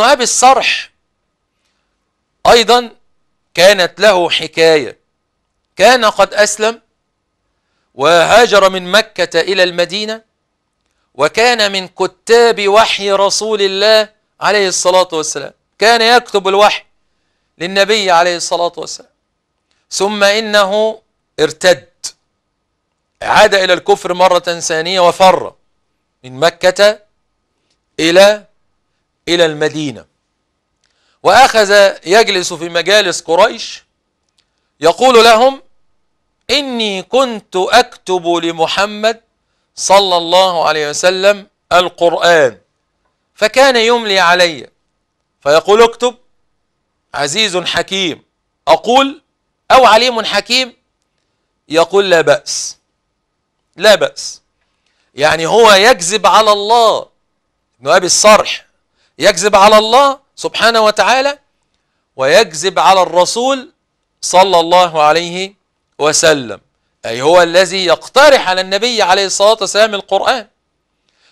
ابن أبي الصرح أيضا كانت له حكاية كان قد أسلم وهاجر من مكة إلى المدينة وكان من كتاب وحي رسول الله عليه الصلاة والسلام كان يكتب الوحي للنبي عليه الصلاة والسلام ثم إنه ارتد عاد إلى الكفر مرة ثانية وفر من مكة إلى إلى المدينة وأخذ يجلس في مجالس قريش يقول لهم إني كنت أكتب لمحمد صلى الله عليه وسلم القرآن فكان يملي علي فيقول اكتب عزيز حكيم أقول أو عليم حكيم يقول لا بأس لا بأس يعني هو يكذب على الله ابن أبي الصرح يكذب على الله سبحانه وتعالى ويكذب على الرسول صلى الله عليه وسلم أي هو الذي يقترح على النبي عليه الصلاة والسلام القرآن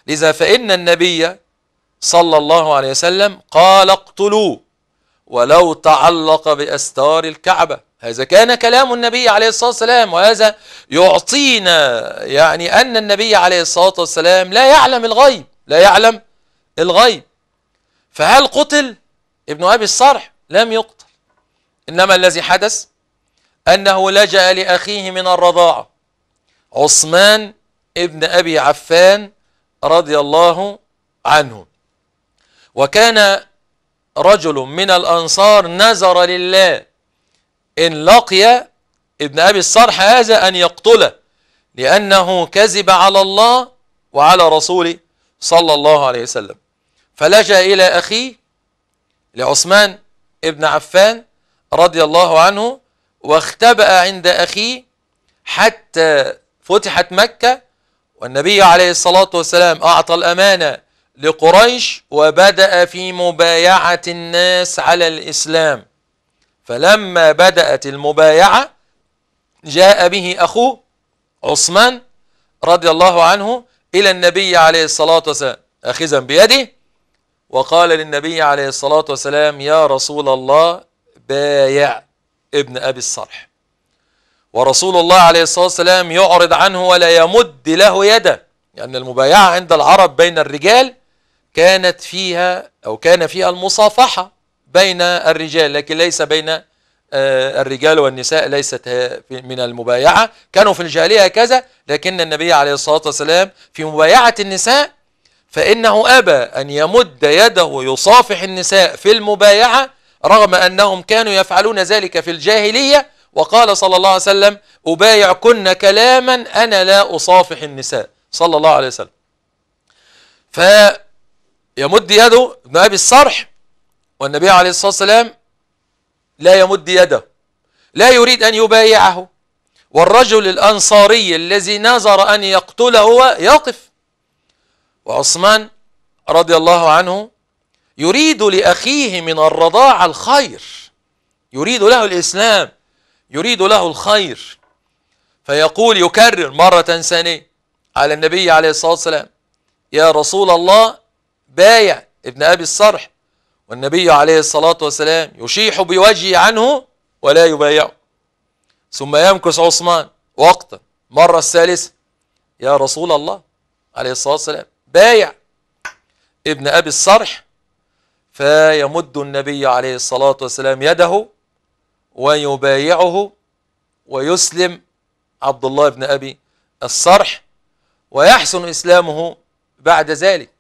لذا فإن النبي صلى الله عليه وسلم قال اقتلوه ولو تعلق بأستار الكعبة هذا كان كلام النبي عليه الصلاة والسلام وهذا يعطينا يعني أن النبي عليه الصلاة والسلام لا يعلم الغيب لا يعلم الغيب فهل قتل ابن أبي الصرح لم يقتل إنما الذي حدث أنه لجأ لأخيه من الرضاعة عثمان ابن أبي عفان رضي الله عنه وكان رجل من الأنصار نذر لله إن لقي ابن أبي الصرح هذا أن يقتله لأنه كذب على الله وعلى رسوله صلى الله عليه وسلم فلجأ إلى أخيه لعثمان ابن عفان رضي الله عنه واختبأ عند أخيه حتى فتحت مكة والنبي عليه الصلاة والسلام أعطى الأمانة لقريش وبدأ في مبايعة الناس على الإسلام فلما بدأت المبايعة جاء به أخوه عثمان رضي الله عنه إلى النبي عليه الصلاة والسلام أخذا بيده وقال للنبي عليه الصلاة والسلام يا رسول الله بايع ابن أبي الصرح ورسول الله عليه الصلاة والسلام يعرض عنه ولا يمد له يده لأن يعني المبايعة عند العرب بين الرجال كانت فيها أو كان فيها المصافحة بين الرجال لكن ليس بين آه، الرجال والنساء ليست من المبايعة كانوا في الجاهلية كذا لكن النبي عليه الصلاة والسلام في مبايعة النساء فإنه أبى أن يمد يده يصافح النساء في المبايعة رغم أنهم كانوا يفعلون ذلك في الجاهلية وقال صلى الله عليه وسلم أبايعكن كلاما أنا لا أصافح النساء صلى الله عليه وسلم فيمد يده ابن أبي الصرح والنبي عليه الصلاة والسلام لا يمد يده لا يريد أن يبايعه والرجل الأنصاري الذي نظر أن يقتله يقف وعثمان رضي الله عنه يريد لأخيه من الرضاعة الخير يريد له الإسلام يريد له الخير فيقول يكرر مرة ثانية على النبي عليه الصلاة والسلام يا رسول الله بايع ابن أبي الصرح والنبي عليه الصلاة والسلام يشيح بوجهه عنه ولا يبايعه ثم يمكث عثمان وقتا مرة الثالثة يا رسول الله عليه الصلاة والسلام بايع ابن أبي الصرح فيمد النبي عليه الصلاة والسلام يده ويبايعه ويسلم عبد الله بن أبي الصرح ويحسن إسلامه بعد ذلك